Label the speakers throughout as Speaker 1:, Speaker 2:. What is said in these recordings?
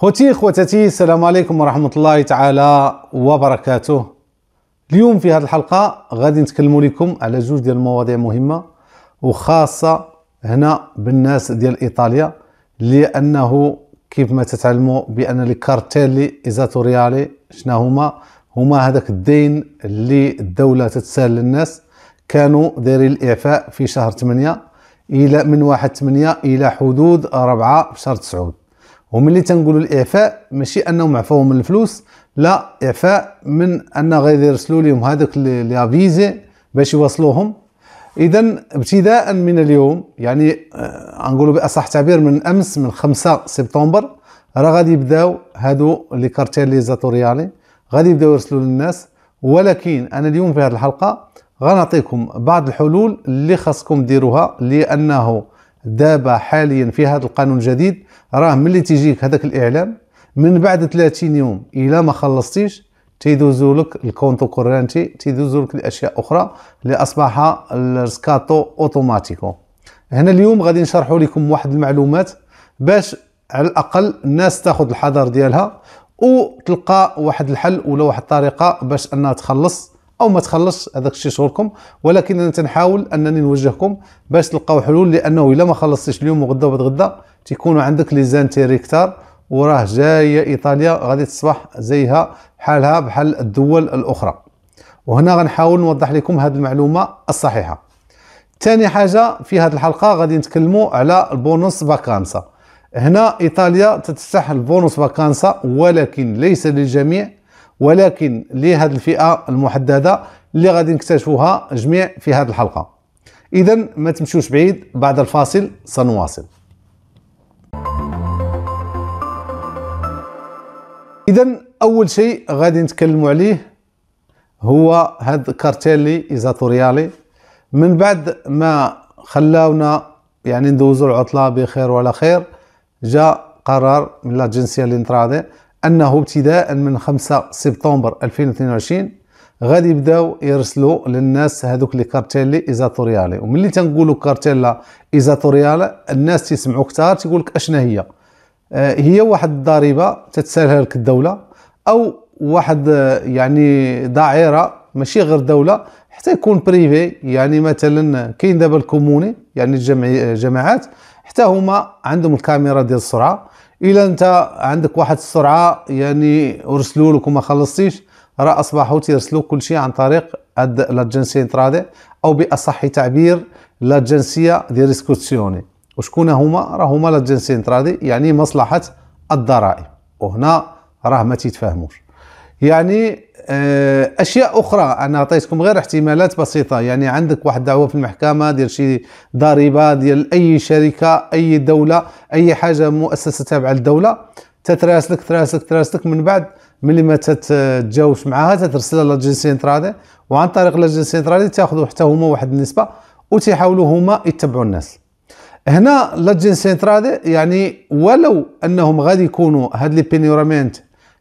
Speaker 1: خوتي خواتاتي السلام عليكم ورحمة الله تعالى وبركاته اليوم في هذه الحلقة غادي نتكلموا لكم على جوج ديال المواضيع مهمة وخاصة هنا بالناس ديال إيطاليا لأنه كيف ما تتعلموا بأن الكارتيلي إيزاتوريالي شنا هما هما هذاك الدين اللي الدولة تتسال للناس كانوا دايرين الإعفاء في شهر 8 إلى من واحد 8 إلى حدود 4 في شهر 9 وملي تنقولوا الاعفاء ماشي انهم عفاو من الفلوس لا اعفاء من ان غادي يرسلوا لهم هذوك لي فيزي باش يوصلوهم اذا ابتداء من اليوم يعني آه، نقولوا باصح تعبير من امس من 5 سبتمبر راه غادي يبداو هادو لي كارتيليزاتوريالي غادي يبداو يرسلوا للناس ولكن انا اليوم في هذه الحلقه غنعطيكم بعض الحلول اللي خاصكم ديروها لانه دابا حاليا في هذا القانون الجديد راه ملي تيجيك هذاك الاعلان من بعد 30 يوم الى ما خلصتيش تيدوزوا لك الكونتو كورنتي تيدوزوا لك الاشياء اخرى اللي اصبح السكاتو اوتوماتيكو هنا اليوم غادي نشرحوا لكم واحد المعلومات باش على الاقل الناس تاخذ الحذر ديالها وتلقى واحد الحل ولا واحد الطريقه باش انها تخلص او ما تخلصش هذاك الشيء شغلكم ولكن انا تنحاول انني نوجهكم باش تلقاو حلول لانه الا ما خلصتيش اليوم وغدا وبعد غدا تيكونوا عندك لي زانتيري كثار وراه جايه ايطاليا غادي تصبح زيها بحالها بحال الدول الاخرى وهنا غنحاول نوضح لكم هذه المعلومه الصحيحه ثاني حاجه في هذه الحلقه غادي نتكلموا على البونص فاكانسا هنا ايطاليا تتسح البونص فاكانسا ولكن ليس للجميع ولكن لهذه الفئه المحدده اللي غادي نكتشفوها جميع في هذه الحلقه اذا ما تمشوش بعيد بعد الفاصل سنواصل اذا اول شيء غادي نتكلموا عليه هو هذا كارتيلي ايزاتوريالي من بعد ما خلاونا يعني ندوزوا العطله بخير وعلى خير جاء قرار من لاجنسيا لينترادي انه ابتداء من 5 سبتمبر 2022 غادي يبداو يرسلوا للناس هذوك لي كارتيلي ايزاتوريالي وملي تنقولوا كارتيلا ايزاتوريالي الناس تيسمعوا كثار تيقول لك اشنا هي آه، هي واحد الضريبه تتسالها لك الدوله او واحد آه، يعني دائره ماشي غير دوله حتى يكون بريفي يعني مثلا كاين دابا الكوموني يعني الجماعات آه، حتى هما عندهم الكاميرا ديال السرعه الا انت عندك واحد السرعه يعني ورسلوا لك وما خلصتيش راه اصبحوا تيرسلوا كل شيء عن طريق هاد لاجنسي انترادي او باصح تعبير لاجنسيه دي ريسكوتسيوني وشكون هما راه هما لا يعني مصلحه الضرائب وهنا راه ما تيتفاهموش يعني آه، اشياء اخرى انا عطيتكم غير احتمالات بسيطه يعني عندك واحد دعوه في المحكمه ديال شي ضريبه ديال اي شركه اي دوله اي حاجه مؤسسه تابعه للدوله تتراسلك تراسلك تراسلك من بعد ملي ما تتجاوبش معاها تترسلها لاجنسيين ترادي وعن طريق لاجنسيين ترادي تاخذوا حتى هما واحد النسبه وتيحاولوا هما يتبعوا الناس هنا لاجين سنترال يعني ولو انهم غادي يكونوا هاد لي بينيورامنت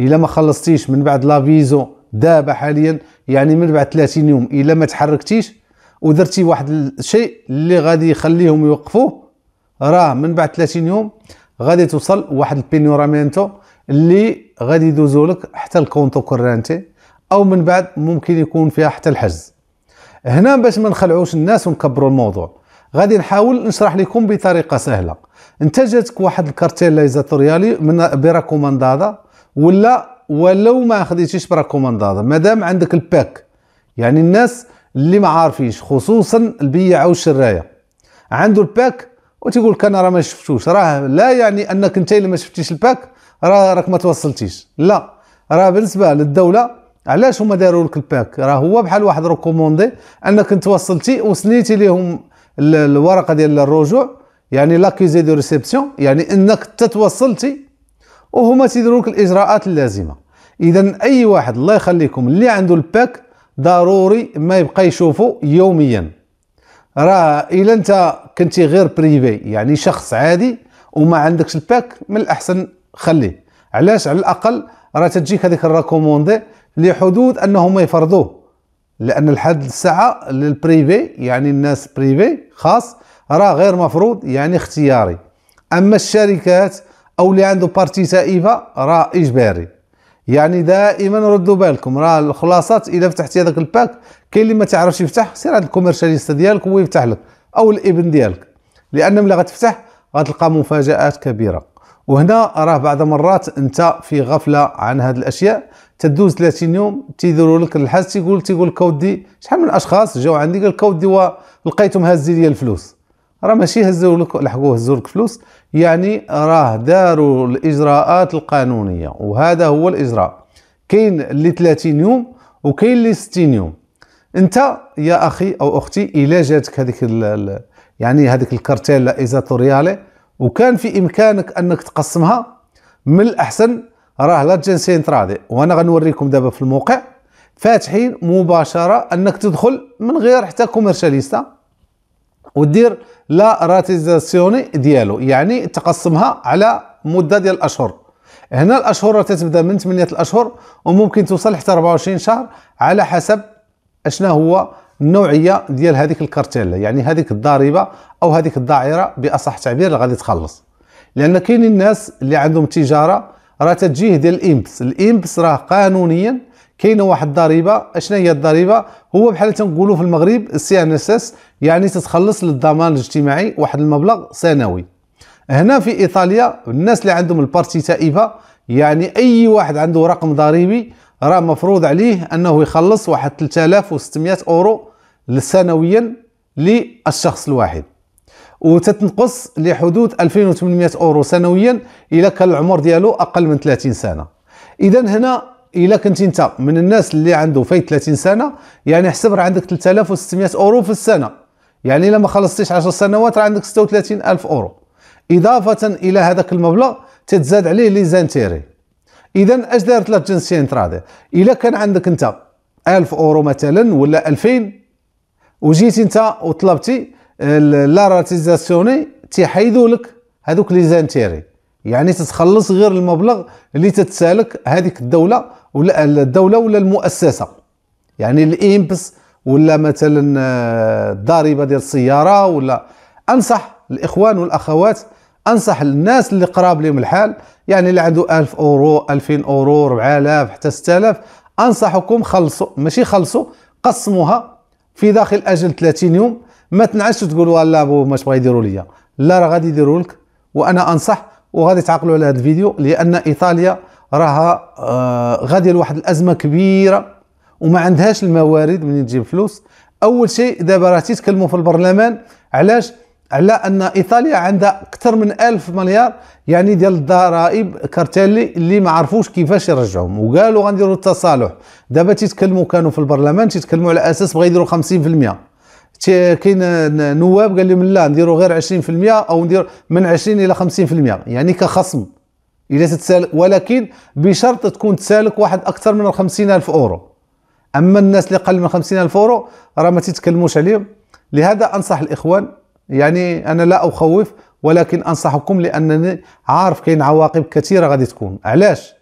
Speaker 1: الا ما خلصتيش من بعد لافيزو دابا حاليا يعني من بعد 30 يوم الا ما تحركتيش ودرتي واحد الشيء اللي غادي يخليهم يوقفوه راه من بعد 30 يوم غادي توصل واحد البينيورامينتو اللي غادي يدوزو لك حتى الكونتو كورانتي او من بعد ممكن يكون فيها حتى الحجز هنا باش ما نخلعوش الناس ونكبروا الموضوع غادي نحاول نشرح لكم بطريقه سهله انتجتك واحد ليزاتوريالي من براكوماندادا ولا ولو ما خديتيش براكوماندادا مادام عندك الباك يعني الناس اللي ما عارفينش خصوصا البياع والشرايه عنده الباك وتيقول لك انا راه ما شفتوش راه لا يعني انك انت اللي ما شفتيش الباك راه راك ما توصلتيش لا راه بالنسبه للدوله علاش هما داروا لك الباك راه هو بحال واحد ريكوموندي انك انت وصلتي وسنيتي ليهم الورقه ديال الرجوع يعني لاكيزي دو ريسبسيون يعني انك تتوصلتي وهما تيديروا لك الاجراءات اللازمه اذا اي واحد الله يخليكم اللي عنده الباك ضروري ما يبقى يشوفه يوميا راه الا انت كنتي غير بريفي يعني شخص عادي وما عندكش الباك من الاحسن خليه علاش على الاقل راه تجيك هذيك الراكوموندي لحدود انهم يفرضوه لان لحد الساعه للبريفي يعني الناس بريفي خاص راه غير مفروض يعني اختياري اما الشركات او اللي عنده بارتي سائفة راه اجباري يعني دائما ردوا بالكم راه الخلاصات الا فتحتي هذاك الباك كاين اللي ما تعرفش يفتح سير عند الكوميرشاليست ديالك هو يفتح لك او الابن ديالك لان ملي غتفتح غتلقى مفاجات كبيره وهنا راه بعض مرات انت في غفله عن هذه الاشياء تدوز 30 يوم تيديروا لك الحاج تيقول تيقول لك اودي شحال من الاشخاص جاو عندي قال لك اودي لقيتهم هزي لي الفلوس راه ماشي هزوا لك لحقوا هزوا لك فلوس يعني راه داروا الاجراءات القانونيه وهذا هو الاجراء كاين اللي 30 يوم وكاين اللي 60 يوم انت يا اخي او اختي الا جاتك هذيك يعني هذيك الكارتيلا ايزاتورياله وكان في امكانك انك تقسمها من الاحسن راه لا جنسين تراضي وانا غنوريكم دابا في الموقع فاتحين مباشره انك تدخل من غير حتى كوميرشاليستا ودير لا راتيزاسيوني ديالو يعني تقسمها على مده ديال الاشهر هنا الاشهر تتبدا من 8 الاشهر وممكن توصل حتى 24 شهر على حسب اشنا هو النوعيه ديال هذيك الكارتيلا يعني هذيك الضريبه او هذيك الدائره باصح تعبير اللي غادي تخلص لان كاينين الناس اللي عندهم تجاره راه تتجيه ديال الامبس الامبس راه قانونيا كاينه واحد الضريبه اشنا هي الضريبه هو بحال تنقولوا في المغرب السي ان اس اس يعني تتخلص للضمان الاجتماعي واحد المبلغ سنوي هنا في ايطاليا الناس اللي عندهم البارتي تائبه يعني اي واحد عنده رقم ضريبي راه مفروض عليه انه يخلص واحد 3600 اورو سنويا للشخص الواحد وتتنقص لحدود 2800 اورو سنويا الى كان العمر ديالو اقل من 30 سنه اذا هنا الا كنت انت من الناس اللي عنده فايت 30 سنه يعني حسب راه عندك 3600 اورو في السنه يعني الا ما خلصتيش 10 سنوات راه عندك 36000 اورو اضافه الى هذاك المبلغ تتزاد عليه لي زانتيري اذا اش دارت لا جنسيه انترادي الا كان عندك انت 1000 اورو مثلا ولا 2000 وجيتي انت وطلبتي لا راتيزاسيوني تيحيدوا لك هذوك لي زانتيري يعني تتخلص غير المبلغ اللي تتسالك هذيك الدوله ولا الدوله ولا المؤسسه يعني الامبس ولا مثلا آه، الضريبه ديال السياره ولا انصح الاخوان والاخوات انصح الناس اللي قراب لهم الحال يعني اللي عنده 1000 اورو 2000 اورو 4000 حتى 6000 انصحكم خلصوا ماشي خلصوا قسموها في داخل اجل 30 يوم ما تنعسش تقول والله بو ماش بغا يديروا ليا لا راه غادي يديروا لك وانا انصح وغادي تعقلوا على هذا الفيديو لان ايطاليا راها آه غادي لواحد الازمه كبيره وما عندهاش الموارد من تجيب فلوس اول شيء دابا راه تيتكلموا في البرلمان علاش على ان ايطاليا عندها اكثر من 1000 مليار يعني ديال الضرائب كارتيلي اللي ما عرفوش كيفاش يرجعوهم وقالوا غنديروا التصالح دابا تيتكلموا كانوا في البرلمان تيتكلموا على اساس بغا يديروا 50% كاين نواب قال لهم لا نديروا غير 20% او ندير من 20 الى 50% يعني كخصم الى تتسالك ولكن بشرط تكون تسالك واحد اكثر من 50000 اورو اما الناس اللي قل من 50000 اورو راه ما تيتكلموش عليهم لهذا انصح الاخوان يعني انا لا اخوف ولكن انصحكم لانني عارف كاين عواقب كثيره غادي تكون علاش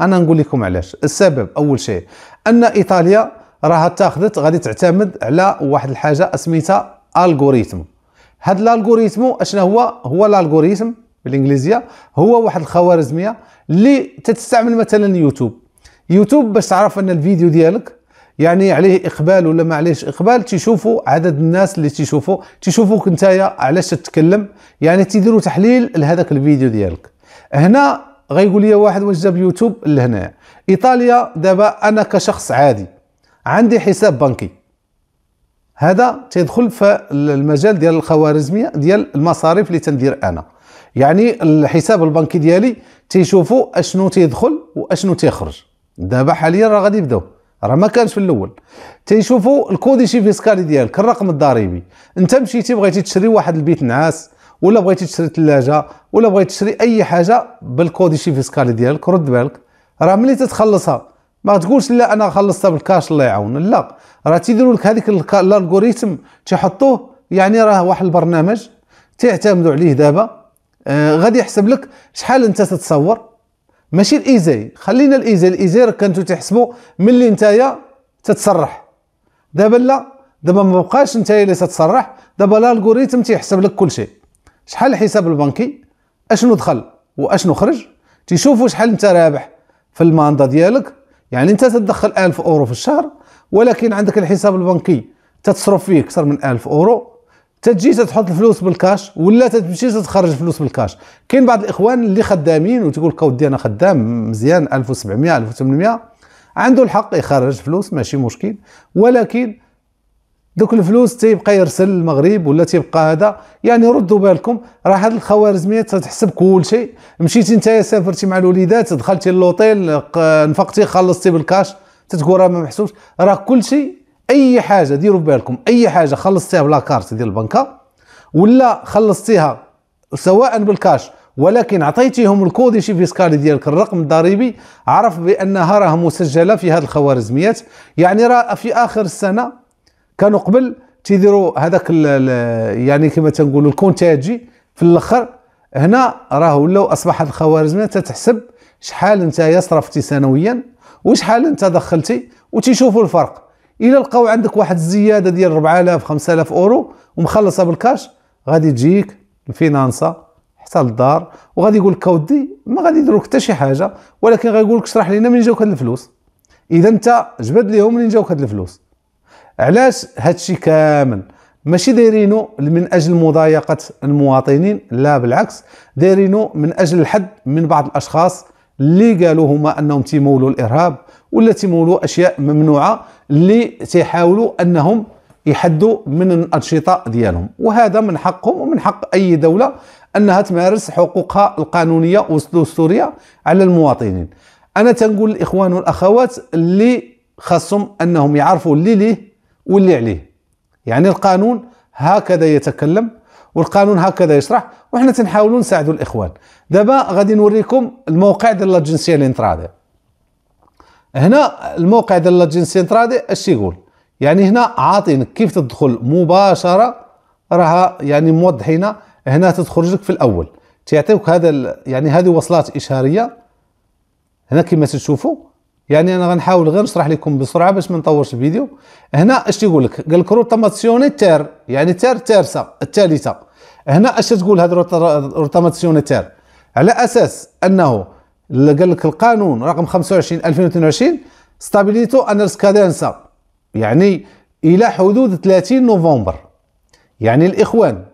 Speaker 1: انا نقول لكم علاش السبب اول شيء ان ايطاليا راها تاخذت غادي تعتمد على واحد الحاجه سميتها الغوريثم هاد الالغوريثم اشنا هو هو الالغوريثم بالانجليزيه هو واحد الخوارزميه اللي تتستعمل مثلا يوتيوب يوتيوب باش تعرف ان الفيديو ديالك يعني عليه اقبال ولا ما عليهش اقبال تيشوفوا عدد الناس اللي تيشوفوا تيشوفوك نتايا علاش تتكلم يعني تيديروا تحليل لهذاك الفيديو ديالك هنا غيقول لي واحد واش جاب يوتيوب لهنا ايطاليا دابا انا كشخص عادي عندي حساب بنكي هذا تيدخل في المجال ديال الخوارزميه ديال المصاريف اللي تندير انا يعني الحساب البنكي ديالي تيشوفوا اشنو تيدخل واشنو تيخرج دابا حاليا راه غادي يبداو راه ما كانش في الاول تيشوفوا الكوديشي فيسكالي ديالك الرقم الضريبي انت مشيتي بغيتي تشري واحد البيت نعاس ولا بغيتي تشري ثلاجه ولا بغيتي تشري اي حاجه بالكوديشي فيسكالي ديالك رد بالك راه ملي تتخلصها ما تقولش لا انا خلصتها بالكاش الله يعاون لا راه تيديروا لك هذيك الالغوريثم تيحطوه يعني راه واحد البرنامج تعتمدوا عليه دابا آه غادي يحسب لك شحال انت تتصور ماشي الايزاي خلينا الايزاي الايزاي راه كنتو تحسبوا ملي نتايا تتصرح دابا لا دابا ما بقاش نتايا اللي تتصرح دابا الالغوريثم تيحسب لك كل شيء شحال الحساب البنكي اشنو دخل واشنو خرج تيشوفوا شحال انت رابح في الماندا ديالك يعني انت تدخل 1000 اورو في الشهر ولكن عندك الحساب البنكي تتصرف فيه اكثر من 1000 اورو تجي تحط الفلوس بالكاش ولا تمشي تخرج الفلوس بالكاش كاين بعض الاخوان اللي خدامين وتقول لك ودي انا خدام مزيان 1700 1800 عنده الحق يخرج فلوس ماشي مشكل ولكن دوك الفلوس تيبقى يرسل للمغرب ولا تيبقى هذا يعني ردوا بالكم راه هاد الخوارزميات تتحسب كل شيء مشيتي انت سافرتي مع الوليدات دخلتي للوطيل نفقتي خلصتي بالكاش تتقول راه ما محسوبش راه كل شيء اي حاجه ديروا بالكم اي حاجه خلصتيها بلا كارت ديال البنكه ولا خلصتيها سواء بالكاش ولكن عطيتيهم الكود شي فيسكالي ديالك الرقم الضريبي عرف بانها راه مسجله في هذه الخوارزميات يعني راه في اخر السنه كانوا قبل تيديروا هذاك يعني كما تنقولوا الكونتاجي في الاخر هنا راه ولاو اصبحت الخوارزميه تتحسب شحال انت صرفتي سنويا وشحال انت دخلتي وتيشوفوا الفرق الا لقاو عندك واحد الزياده ديال 4000 5000 اورو ومخلصه بالكاش غادي تجيك الفينانسا حتى للدار وغادي يقول لك اودي ما غادي يديروا حتى شي حاجه ولكن غايقول لك اشرح لينا منين جاوك هاد الفلوس اذا انت جبد لهم منين جاوك هاد الفلوس علاش هادشي كامل ماشي دايرينو من اجل مضايقه المواطنين لا بالعكس دايرينو من اجل الحد من بعض الاشخاص اللي قالوا هما انهم تيمولوا الارهاب ولا تيمولوا اشياء ممنوعه اللي تيحاولوا انهم يحدوا من الانشطه ديالهم وهذا من حقهم ومن حق اي دوله انها تمارس حقوقها القانونيه والدستوريه على المواطنين انا تنقول الاخوان والاخوات اللي خاصهم انهم يعرفوا اللي ليه واللي عليه يعني القانون هكذا يتكلم والقانون هكذا يشرح وحنا تنحاولوا نساعدوا الاخوان دابا غادي نوريكم الموقع ديال لا جنسيه هنا الموقع ديال لا جنسيه اش يقول يعني هنا عاطينك كيف تدخل مباشره راها يعني موضحين هنا تدخل لك في الاول تيعطيوك هذا يعني هذه وصلات اشاريه هنا كما تشوفوا يعني انا غنحاول غير نشرح لكم بسرعه باش ما نطورش الفيديو هنا اش تيقول لك قال لك روتاماسيوني تير يعني تير تيرسا الثالثه هنا اش تقول هاد روتاماسيوني تير على اساس انه قال لك القانون رقم 25 2022 ستابيليتو انرس كادنسا يعني الى حدود 30 نوفمبر يعني الاخوان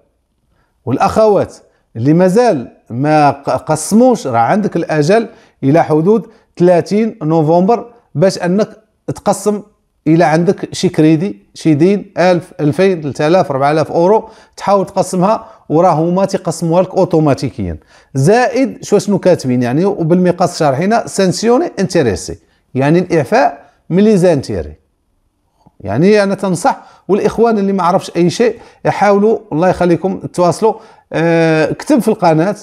Speaker 1: والاخوات اللي مازال ما قسموش راه عندك الاجل الى حدود 30 نوفمبر باش انك تقسم الى عندك شي كريدي شي دين 1000 2000 3000 4000 اورو تحاول تقسمها وراه هما تيقسموها لك اوتوماتيكيا زائد شو شنو كاتبين يعني وبالمقاس شارحينها سانسيوني انتريسي يعني الاعفاء من لي زانتيري يعني انا تنصح والاخوان اللي ما عرفش اي شيء يحاولوا الله يخليكم تواصلوا اه كتب في القناه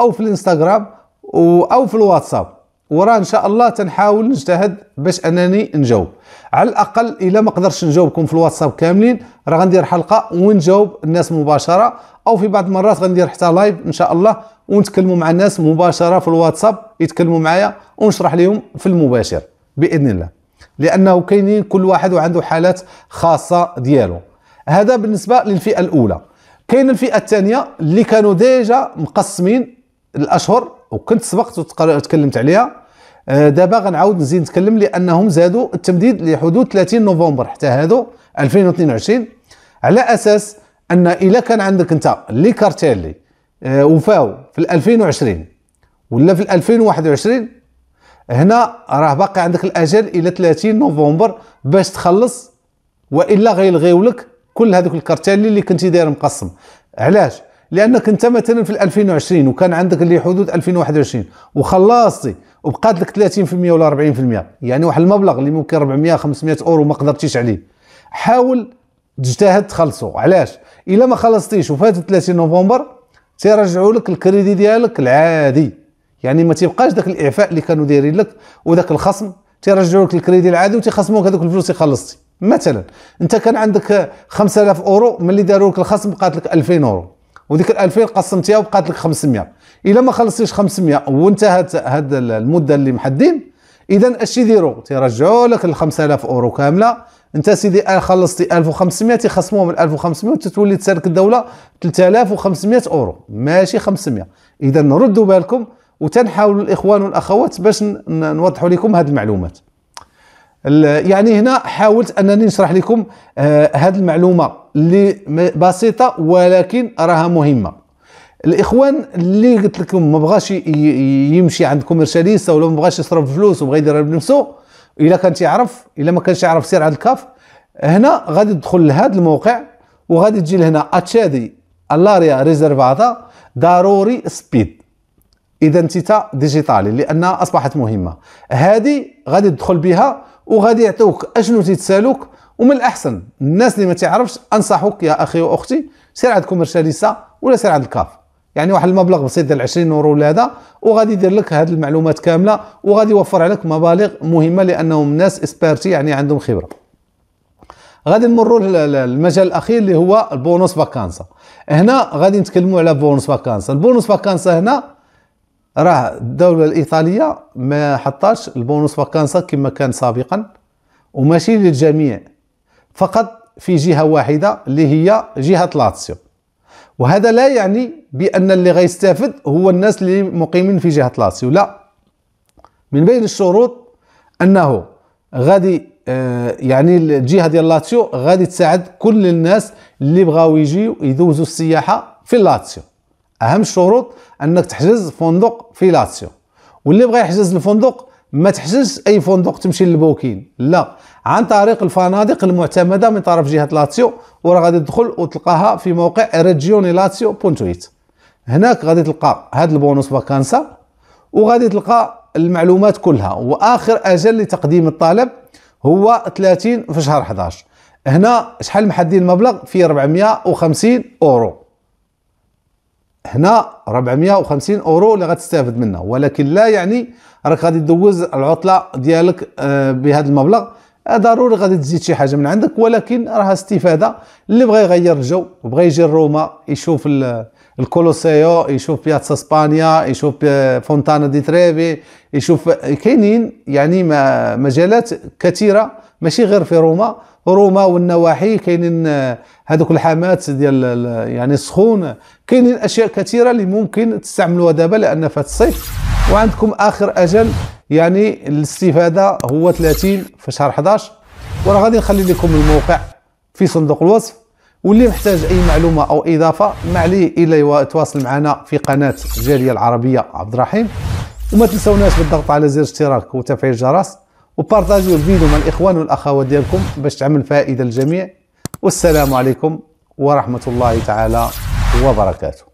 Speaker 1: او في الانستغرام او في الواتساب وراه ان شاء الله تنحاول نجتهد باش انني نجاوب على الاقل الا ما قدرتش نجاوبكم في الواتساب كاملين راه غندير حلقه ونجاوب الناس مباشره او في بعض المرات غندير حتى لايف ان شاء الله ونتكلموا مع الناس مباشره في الواتساب يتكلموا معايا ونشرح لهم في المباشر باذن الله لانه كاينين كل واحد وعنده حالات خاصه ديالو هذا بالنسبه للفئه الاولى كاين الفئه الثانيه اللي كانوا ديجا مقسمين الاشهر وكنت سبقت وتكلمت عليها آه، دابا غنعاود نزيد نتكلم لانهم زادوا التمديد لحدود 30 نوفمبر حتى هادو 2022 على اساس ان الا كان عندك انت لي كارتيلي آه، وفاو في 2020 ولا في 2021 هنا راه باقي عندك الاجل الى 30 نوفمبر باش تخلص والا غيلغيو لك كل هذوك الكارتيلي اللي كنتي داير مقسم علاش لانك انت مثلا في 2020 وكان عندك اللي حدود 2021 وخلصتي وبقات لك 30% ولا 40% يعني واحد المبلغ اللي ممكن 400 500 اورو ما قدرتيش عليه حاول تجتهد تخلصو علاش الا ما خلصتيش وفات 30 نوفمبر تيرجعوا لك الكريدي ديالك العادي يعني ما تيبقاش داك الاعفاء اللي كانوا دايرين لك وداك الخصم تيرجعوا لك الكريدي العادي وتيخصموك هذوك الفلوس اللي خلصتي مثلا انت كان عندك 5000 اورو ملي داروا لك الخصم بقات لك 2000 اورو وديك ال 2000 قسمتيها وبقات لك 500 الا ما خلصتيش 500 وانتهت هذا المده اللي محدين اذا اش يديروا تيرجعوا لك ال 5000 اورو كامله انت سيدي آه، خلصتي 1500 تيخصموهم 1500 وتتولي تسالك الدوله 3500 اورو ماشي 500 اذا ردوا بالكم وتنحاولوا الاخوان والاخوات باش نوضحوا لكم هذه المعلومات يعني هنا حاولت انني نشرح لكم آه، هذه المعلومه اللي بسيطه ولكن راها مهمه الاخوان اللي قلت لكم ما بغاش يمشي عند كوميرشاليستا ولا ما بغاش يصرف فلوس وبغى يديرها بنفسه الا كان تيعرف الا ما كانش يعرف سير عند الكاف هنا غادي تدخل لهذا الموقع وغادي تجي لهنا اتشادي الاريا ريزيرفاتا ضروري سبيد اذا تيتا ديجيتالي لانها اصبحت مهمه هذه غادي تدخل بها وغادي يعطيوك اشنو تيتسالوك ومن الاحسن الناس اللي ما تعرفش انصحك يا اخي واختي سير عند كوميرشاليسا ولا سير عند الكاف يعني واحد المبلغ بسيط ديال 20 يورو ولا هذا وغادي يدير لك هذه المعلومات كامله وغادي يوفر عليك مبالغ مهمه لانهم ناس اسبيرتي يعني عندهم خبره غادي نمروا للمجال الاخير اللي هو البونص فاكانسا هنا غادي نتكلموا على بونص فاكانسا البونص فاكانسا هنا راه الدوله الايطاليه ما حطاش البونوس فاكانسا كما كان سابقا وماشي للجميع فقط في جهه واحده اللي هي جهه لاتسيو وهذا لا يعني بان اللي غيستافد هو الناس اللي مقيمين في جهه لاتسيو لا من بين الشروط انه غادي آه، يعني الجهه ديال لاتسيو غادي تساعد كل الناس اللي بغاو يجيو يدوزوا السياحه في لاتسيو اهم الشروط انك تحجز فندق في لاتسيو واللي بغى يحجز الفندق ما تحجزش اي فندق تمشي للبوكين لا عن طريق الفنادق المعتمده من طرف جهه لاتسيو وراه غادي تدخل وتلقاها في موقع ريجيوني لاتسيو بونتويت هناك غادي تلقى هاد البونص فاكانسا وغادي تلقى المعلومات كلها واخر اجل لتقديم الطلب هو 30 في شهر 11 هنا شحال محددين المبلغ في 450 اورو هنا 450 اورو اللي غتستافد منها ولكن لا يعني راك غادي تدوز العطله ديالك آه، بهذا المبلغ آه، ضروري غادي تزيد شي حاجه من عندك ولكن راها استفاده اللي بغى يغير الجو بغى يجي لروما يشوف الكولوسيو يشوف بياتسا اسبانيا يشوف آه، فونتانا دي تريفي يشوف كاينين يعني مجالات كثيره ماشي غير في روما روما والنواحي كاينين آه، هذوك الحامات ديال يعني السخون كاينين اشياء كثيره اللي ممكن تستعملوها دابا لان فات الصيف وعندكم اخر اجل يعني الاستفاده هو 30 في شهر 11 وانا غادي نخلي لكم الموقع في صندوق الوصف واللي محتاج اي معلومه او اضافه ما عليه الا يتواصل معنا في قناه الجاليه العربيه عبد الرحيم وما تنسوناش بالضغط على زر اشتراك وتفعيل الجرس وبارطاجيو الفيديو مع الاخوان والاخوات ديالكم باش تعمل فائده للجميع والسلام عليكم ورحمه الله تعالى وبركاته